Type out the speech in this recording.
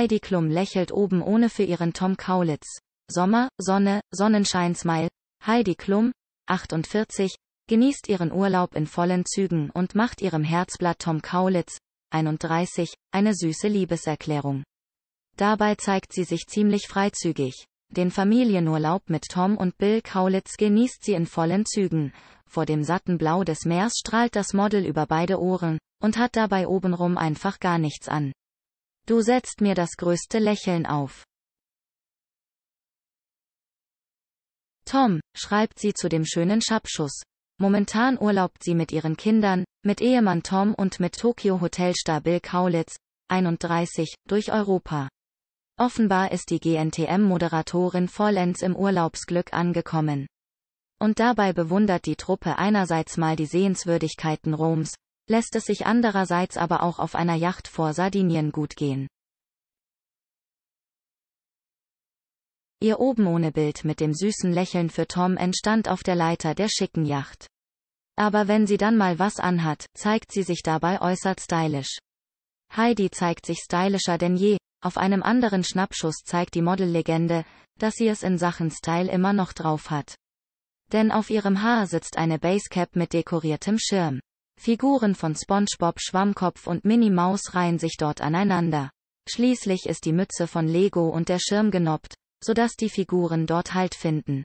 Heidi Klum lächelt oben ohne für ihren Tom Kaulitz. Sommer, Sonne, Sonnenscheinsmile. Heidi Klum, 48, genießt ihren Urlaub in vollen Zügen und macht ihrem Herzblatt Tom Kaulitz, 31, eine süße Liebeserklärung. Dabei zeigt sie sich ziemlich freizügig. Den Familienurlaub mit Tom und Bill Kaulitz genießt sie in vollen Zügen. Vor dem satten Blau des Meers strahlt das Model über beide Ohren und hat dabei obenrum einfach gar nichts an. Du setzt mir das größte Lächeln auf. Tom, schreibt sie zu dem schönen Schappschuss. Momentan urlaubt sie mit ihren Kindern, mit Ehemann Tom und mit Tokio Hotelstar Bill Kaulitz, 31, durch Europa. Offenbar ist die GNTM-Moderatorin vollends im Urlaubsglück angekommen. Und dabei bewundert die Truppe einerseits mal die Sehenswürdigkeiten Roms, lässt es sich andererseits aber auch auf einer Yacht vor Sardinien gut gehen. Ihr oben ohne Bild mit dem süßen Lächeln für Tom entstand auf der Leiter der schicken Yacht. Aber wenn sie dann mal was anhat, zeigt sie sich dabei äußerst stylisch. Heidi zeigt sich stylischer denn je, auf einem anderen Schnappschuss zeigt die Modellegende, dass sie es in Sachen Style immer noch drauf hat. Denn auf ihrem Haar sitzt eine Basecap mit dekoriertem Schirm. Figuren von SpongeBob Schwammkopf und Minnie Maus reihen sich dort aneinander. Schließlich ist die Mütze von Lego und der Schirm genoppt, sodass die Figuren dort Halt finden.